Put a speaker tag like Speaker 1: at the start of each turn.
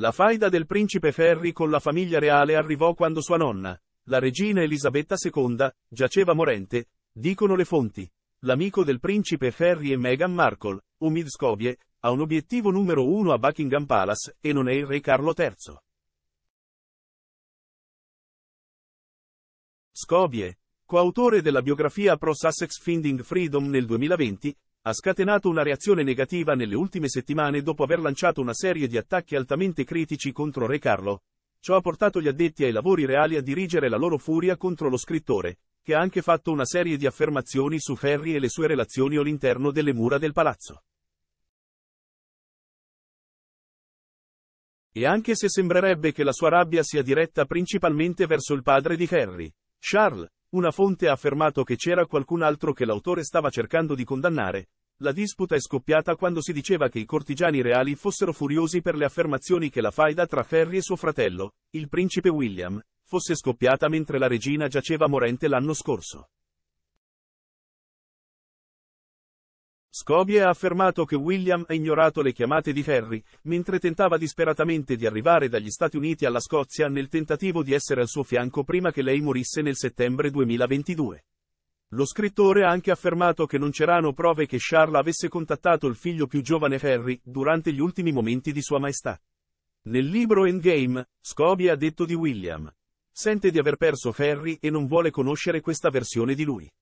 Speaker 1: La faida del principe Ferri con la famiglia reale arrivò quando sua nonna, la regina Elisabetta II, giaceva morente, dicono le fonti. L'amico del principe Ferri e Meghan Markle, Umid Scovie, ha un obiettivo numero uno a Buckingham Palace e non è il re Carlo III. Scovie, coautore della biografia Pro Sussex Finding Freedom nel 2020, ha scatenato una reazione negativa nelle ultime settimane dopo aver lanciato una serie di attacchi altamente critici contro Re Carlo. Ciò ha portato gli addetti ai lavori reali a dirigere la loro furia contro lo scrittore, che ha anche fatto una serie di affermazioni su Ferri e le sue relazioni all'interno delle mura del palazzo. E anche se sembrerebbe che la sua rabbia sia diretta principalmente verso il padre di Harry, Charles, una fonte ha affermato che c'era qualcun altro che l'autore stava cercando di condannare. La disputa è scoppiata quando si diceva che i cortigiani reali fossero furiosi per le affermazioni che la faida tra Ferry e suo fratello, il principe William, fosse scoppiata mentre la regina giaceva morente l'anno scorso. Scobie ha affermato che William ha ignorato le chiamate di Ferry, mentre tentava disperatamente di arrivare dagli Stati Uniti alla Scozia nel tentativo di essere al suo fianco prima che lei morisse nel settembre 2022. Lo scrittore ha anche affermato che non c'erano prove che Charles avesse contattato il figlio più giovane Ferry durante gli ultimi momenti di Sua Maestà. Nel libro Endgame, Scobie ha detto di William. Sente di aver perso Ferry e non vuole conoscere questa versione di lui.